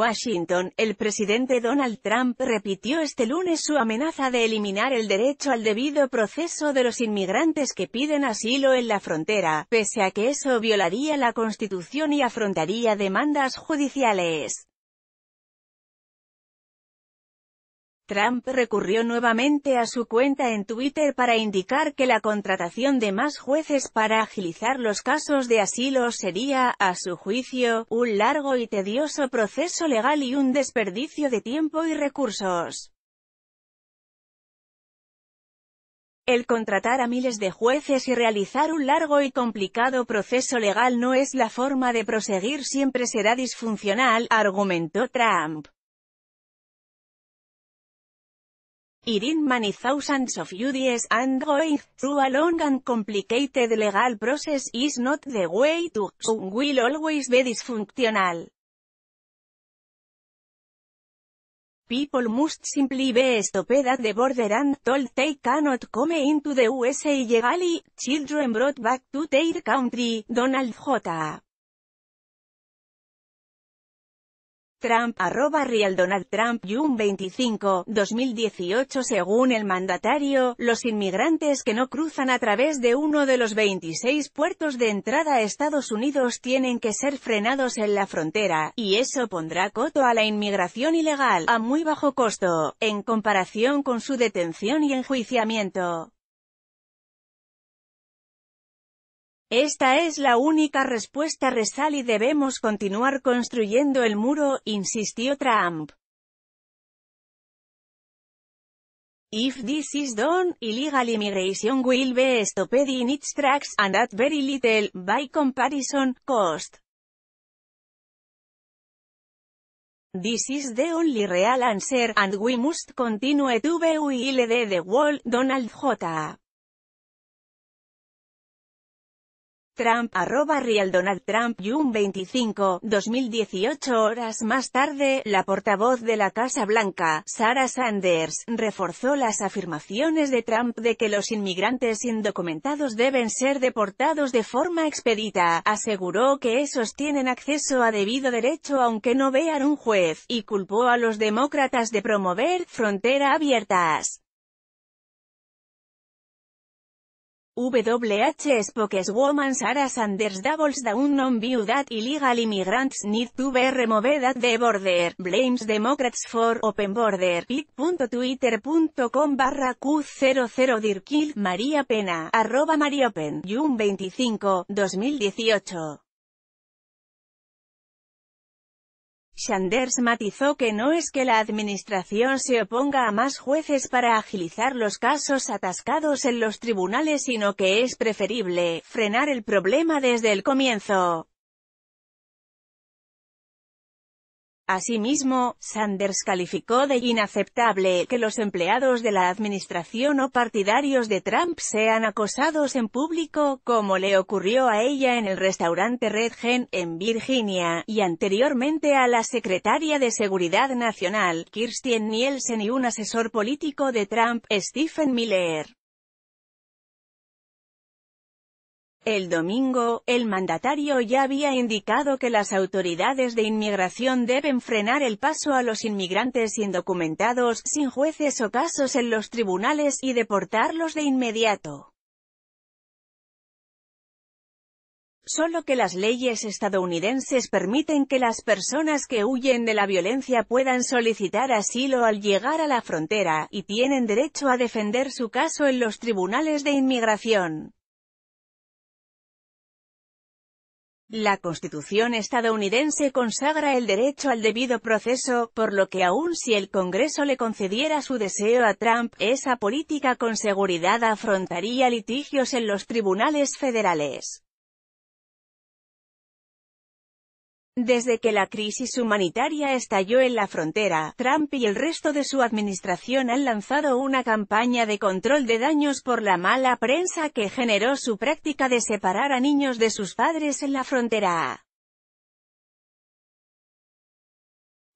Washington, el presidente Donald Trump repitió este lunes su amenaza de eliminar el derecho al debido proceso de los inmigrantes que piden asilo en la frontera, pese a que eso violaría la Constitución y afrontaría demandas judiciales. Trump recurrió nuevamente a su cuenta en Twitter para indicar que la contratación de más jueces para agilizar los casos de asilo sería, a su juicio, un largo y tedioso proceso legal y un desperdicio de tiempo y recursos. El contratar a miles de jueces y realizar un largo y complicado proceso legal no es la forma de proseguir siempre será disfuncional, argumentó Trump. Irin many thousands of years and going through a long and complicated legal process is not the way to, soon will always be dysfunctional. People must simply be stopped at the border and told they cannot come into the USA illegally, children brought back to their country, Donald J. Trump, arroba Real Donald Trump, June 25, 2018 Según el mandatario, los inmigrantes que no cruzan a través de uno de los 26 puertos de entrada a Estados Unidos tienen que ser frenados en la frontera, y eso pondrá coto a la inmigración ilegal, a muy bajo costo, en comparación con su detención y enjuiciamiento. Esta es la única respuesta resal y debemos continuar construyendo el muro, insistió Trump. If this is done, illegal immigration will be stopped in its tracks, and at very little, by comparison, cost. This is the only real answer, and we must continue to build the wall, Donald J. Trump, arroba Real Donald Trump, un 25, 2018 horas más tarde, la portavoz de la Casa Blanca, Sarah Sanders, reforzó las afirmaciones de Trump de que los inmigrantes indocumentados deben ser deportados de forma expedita, aseguró que esos tienen acceso a debido derecho aunque no vean un juez, y culpó a los demócratas de promover frontera abiertas. WH spokeswoman Sarah Sanders doubles down on view that illegal immigrants need to be removed at the border, blames Democrats for open border, pic.twitter.com barra Q00 Dirkil, maria Pena, arroba Mariopen, Jun 25, 2018. Sanders matizó que no es que la administración se oponga a más jueces para agilizar los casos atascados en los tribunales sino que es preferible frenar el problema desde el comienzo. Asimismo, Sanders calificó de inaceptable que los empleados de la administración o partidarios de Trump sean acosados en público, como le ocurrió a ella en el restaurante Redgen, en Virginia, y anteriormente a la secretaria de Seguridad Nacional, Kirsten Nielsen y un asesor político de Trump, Stephen Miller. El domingo, el mandatario ya había indicado que las autoridades de inmigración deben frenar el paso a los inmigrantes indocumentados, sin jueces o casos en los tribunales y deportarlos de inmediato. Solo que las leyes estadounidenses permiten que las personas que huyen de la violencia puedan solicitar asilo al llegar a la frontera, y tienen derecho a defender su caso en los tribunales de inmigración. La Constitución estadounidense consagra el derecho al debido proceso, por lo que aun si el Congreso le concediera su deseo a Trump, esa política con seguridad afrontaría litigios en los tribunales federales. Desde que la crisis humanitaria estalló en la frontera, Trump y el resto de su administración han lanzado una campaña de control de daños por la mala prensa que generó su práctica de separar a niños de sus padres en la frontera.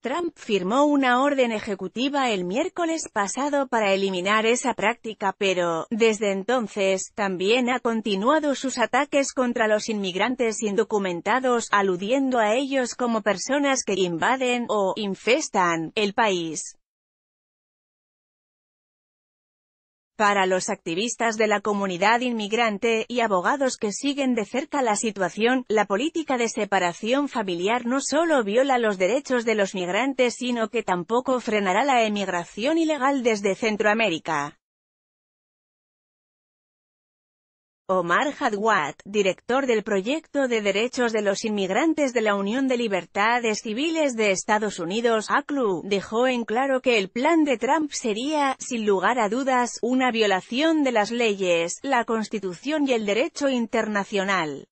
Trump firmó una orden ejecutiva el miércoles pasado para eliminar esa práctica pero, desde entonces, también ha continuado sus ataques contra los inmigrantes indocumentados, aludiendo a ellos como personas que invaden o infestan el país. Para los activistas de la comunidad inmigrante y abogados que siguen de cerca la situación, la política de separación familiar no solo viola los derechos de los migrantes sino que tampoco frenará la emigración ilegal desde Centroamérica. Omar Hadwat, director del proyecto de derechos de los inmigrantes de la Unión de Libertades Civiles de Estados Unidos, ACLU, dejó en claro que el plan de Trump sería, sin lugar a dudas, una violación de las leyes, la Constitución y el derecho internacional.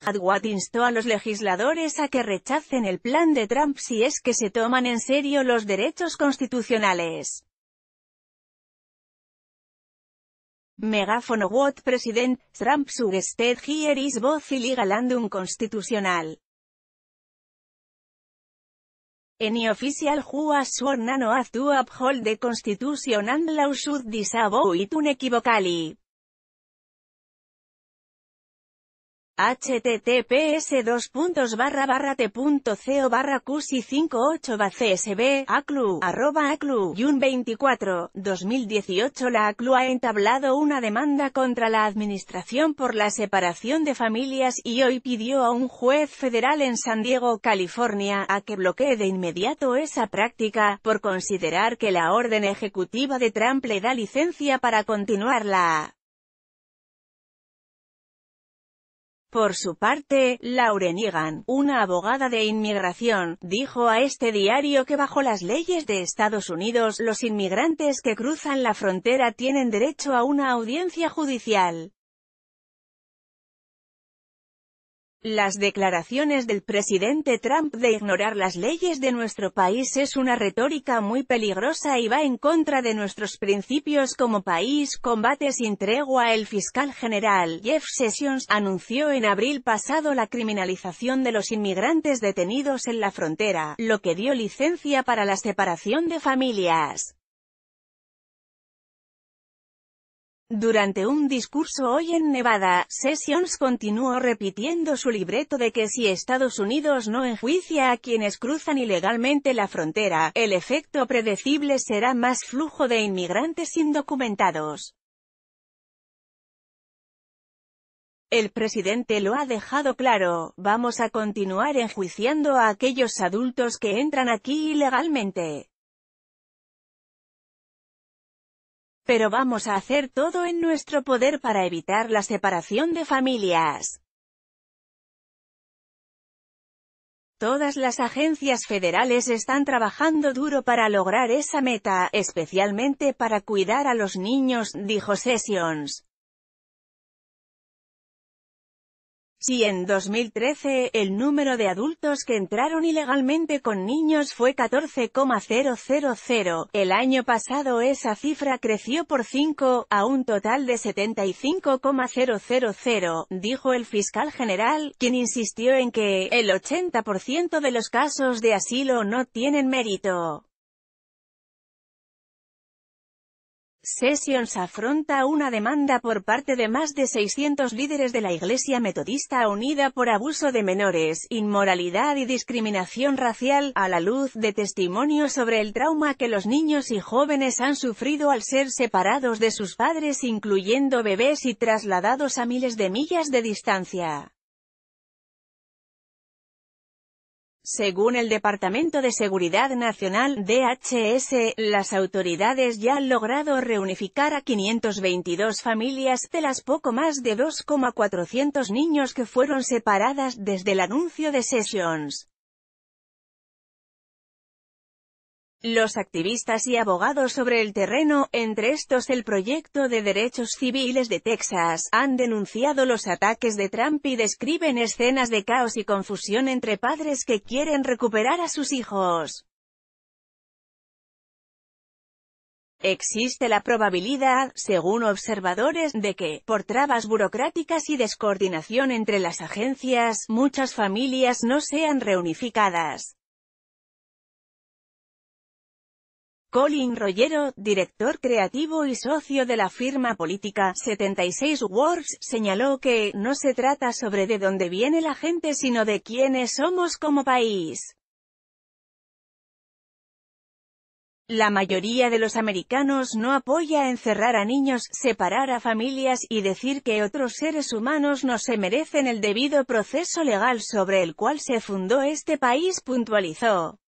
Hadwat instó a los legisladores a que rechacen el plan de Trump si es que se toman en serio los derechos constitucionales. Megáfono what President Trump suggested here is voz illegal and unconstitutional. Any official who has sworn an oath to uphold the Constitution and law should disavow it https 2 barra barra t.co barra 58 aclu arroba aclu un 24 2018 la aclu ha entablado una demanda contra la administración por la separación de familias y hoy pidió a un juez federal en San Diego California a que bloquee de inmediato esa práctica por considerar que la orden ejecutiva de Trump le da licencia para continuarla Por su parte, Lauren Egan, una abogada de inmigración, dijo a este diario que bajo las leyes de Estados Unidos, los inmigrantes que cruzan la frontera tienen derecho a una audiencia judicial. Las declaraciones del presidente Trump de ignorar las leyes de nuestro país es una retórica muy peligrosa y va en contra de nuestros principios como país. Combate sin tregua El fiscal general Jeff Sessions anunció en abril pasado la criminalización de los inmigrantes detenidos en la frontera, lo que dio licencia para la separación de familias. Durante un discurso hoy en Nevada, Sessions continuó repitiendo su libreto de que si Estados Unidos no enjuicia a quienes cruzan ilegalmente la frontera, el efecto predecible será más flujo de inmigrantes indocumentados. El presidente lo ha dejado claro, vamos a continuar enjuiciando a aquellos adultos que entran aquí ilegalmente. Pero vamos a hacer todo en nuestro poder para evitar la separación de familias. Todas las agencias federales están trabajando duro para lograr esa meta, especialmente para cuidar a los niños, dijo Sessions. Si en 2013, el número de adultos que entraron ilegalmente con niños fue 14,000, el año pasado esa cifra creció por 5, a un total de 75,000, dijo el fiscal general, quien insistió en que, el 80% de los casos de asilo no tienen mérito. Sessions afronta una demanda por parte de más de 600 líderes de la Iglesia Metodista Unida por abuso de menores, inmoralidad y discriminación racial, a la luz de testimonios sobre el trauma que los niños y jóvenes han sufrido al ser separados de sus padres incluyendo bebés y trasladados a miles de millas de distancia. Según el Departamento de Seguridad Nacional, DHS, las autoridades ya han logrado reunificar a 522 familias de las poco más de 2,400 niños que fueron separadas desde el anuncio de Sessions. los activistas y abogados sobre el terreno, entre estos el proyecto de derechos civiles de Texas, han denunciado los ataques de Trump y describen escenas de caos y confusión entre padres que quieren recuperar a sus hijos. Existe la probabilidad, según observadores, de que, por trabas burocráticas y descoordinación entre las agencias, muchas familias no sean reunificadas. Colin Rollero, director creativo y socio de la firma política 76 Words, señaló que, no se trata sobre de dónde viene la gente sino de quiénes somos como país. La mayoría de los americanos no apoya encerrar a niños, separar a familias y decir que otros seres humanos no se merecen el debido proceso legal sobre el cual se fundó este país, puntualizó.